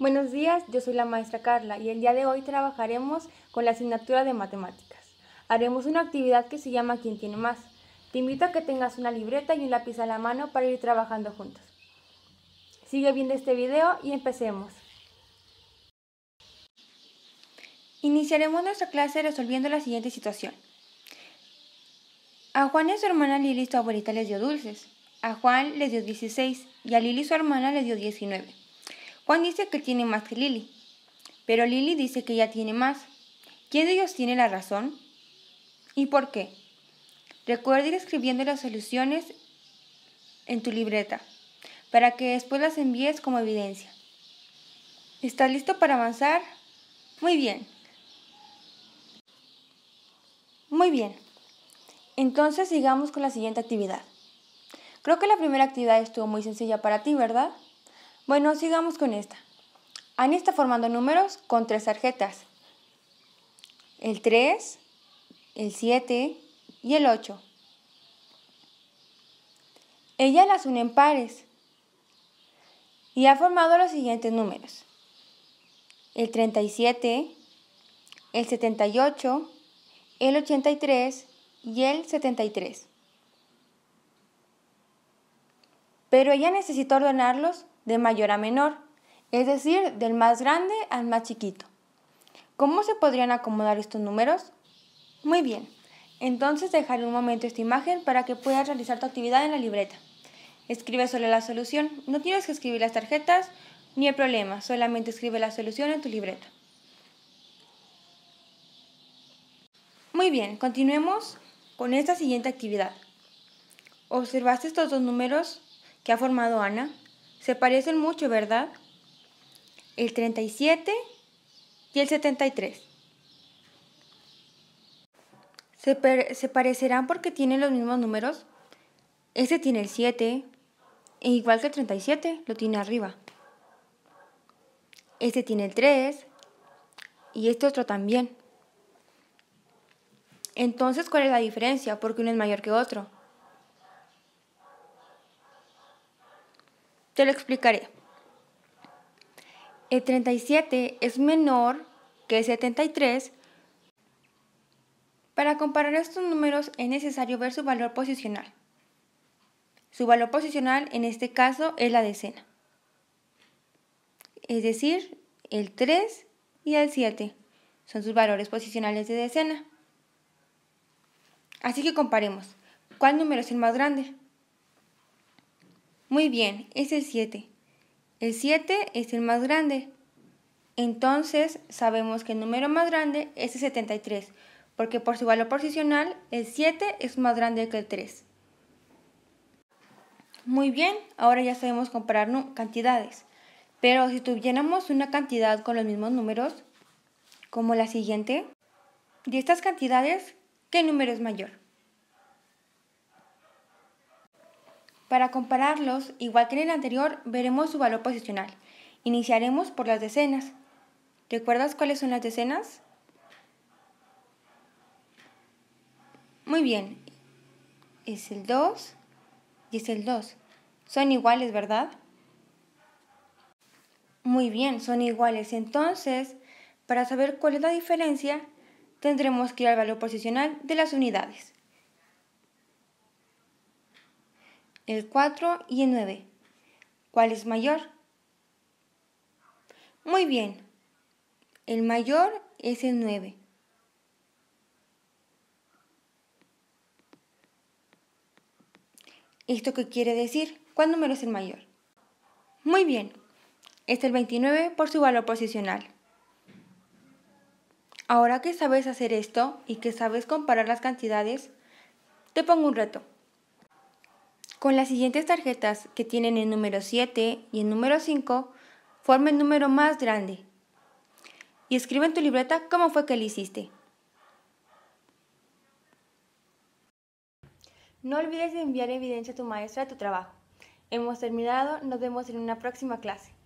Buenos días, yo soy la maestra Carla y el día de hoy trabajaremos con la asignatura de matemáticas. Haremos una actividad que se llama ¿Quién tiene más? Te invito a que tengas una libreta y un lápiz a la mano para ir trabajando juntos. Sigue viendo este video y empecemos. Iniciaremos nuestra clase resolviendo la siguiente situación. A Juan y su hermana Lili su abuelita les dio dulces. A Juan les dio 16 y a Lili su hermana les dio 19. Juan dice que tiene más que Lily, pero Lily dice que ya tiene más. ¿Quién de ellos tiene la razón? ¿Y por qué? Recuerda ir escribiendo las soluciones en tu libreta, para que después las envíes como evidencia. ¿Estás listo para avanzar? Muy bien. Muy bien. Entonces sigamos con la siguiente actividad. Creo que la primera actividad estuvo muy sencilla para ti, ¿verdad? Bueno, sigamos con esta. Ani está formando números con tres tarjetas. El 3, el 7 y el 8. Ella las une en pares y ha formado los siguientes números. El 37, el 78, el 83 y el 73. Pero ella necesita ordenarlos de mayor a menor, es decir, del más grande al más chiquito. ¿Cómo se podrían acomodar estos números? Muy bien, entonces dejaré un momento esta imagen para que puedas realizar tu actividad en la libreta. Escribe solo la solución, no tienes que escribir las tarjetas ni el problema, solamente escribe la solución en tu libreta. Muy bien, continuemos con esta siguiente actividad. ¿Observaste estos dos números que ha formado Ana? Se parecen mucho, ¿verdad? El 37 y el 73. ¿Se, parecerán porque tienen los mismos números? Este tiene el 7, e igual que el 37, lo tiene arriba. Este tiene el 3 y este otro también. Entonces, ¿cuál es la diferencia? Porque uno es mayor que otro. Te lo explicaré. El 37 es menor que el 73. Para comparar estos números es necesario ver su valor posicional. Su valor posicional en este caso es la decena, es decir, el 3 y el 7 son sus valores posicionales de decena. Así que comparemos, ¿cuál número es el más grande? Muy bien, es el 7. El 7 es el más grande. Entonces sabemos que el número más grande es el 73, porque por su valor posicional el 7 es más grande que el 3. Muy bien, ahora ya sabemos comparar cantidades. Pero si tuviéramos una cantidad con los mismos números, como la siguiente, de estas cantidades, ¿qué número es mayor? Para compararlos, igual que en el anterior, veremos su valor posicional. Iniciaremos por las decenas. ¿Recuerdas cuáles son las decenas? Muy bien. Es el 2 y es el 2. Son iguales, ¿verdad? Muy bien, son iguales. Entonces, para saber cuál es la diferencia, tendremos que ir al valor posicional de las unidades. el 4 y el 9. ¿Cuál es mayor? Muy bien, el mayor es el 9. ¿Esto qué quiere decir? ¿Cuál número es el mayor? Muy bien, es el 29 por su valor posicional. Ahora que sabes hacer esto y que sabes comparar las cantidades, te pongo un reto. Con las siguientes tarjetas que tienen el número 7 y el número 5, forma el número más grande. Y escribe en tu libreta cómo fue que lo hiciste. No olvides enviar evidencia a tu maestra de tu trabajo. Hemos terminado, nos vemos en una próxima clase.